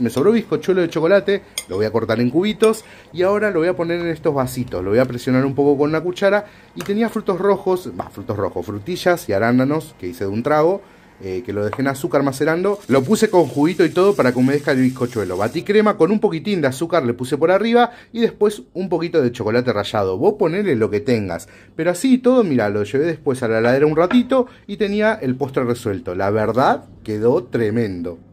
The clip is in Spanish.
me sobró bizcochuelo de chocolate, lo voy a cortar en cubitos y ahora lo voy a poner en estos vasitos, lo voy a presionar un poco con una cuchara y tenía frutos rojos, frutos rojos, frutillas y arándanos que hice de un trago. Eh, que lo dejé en azúcar macerando. Lo puse con juguito y todo para que humedezca el bizcochuelo. Batí crema con un poquitín de azúcar, le puse por arriba y después un poquito de chocolate rallado. Vos ponele lo que tengas. Pero así todo, mirá, lo llevé después a la heladera un ratito y tenía el postre resuelto. La verdad, quedó tremendo.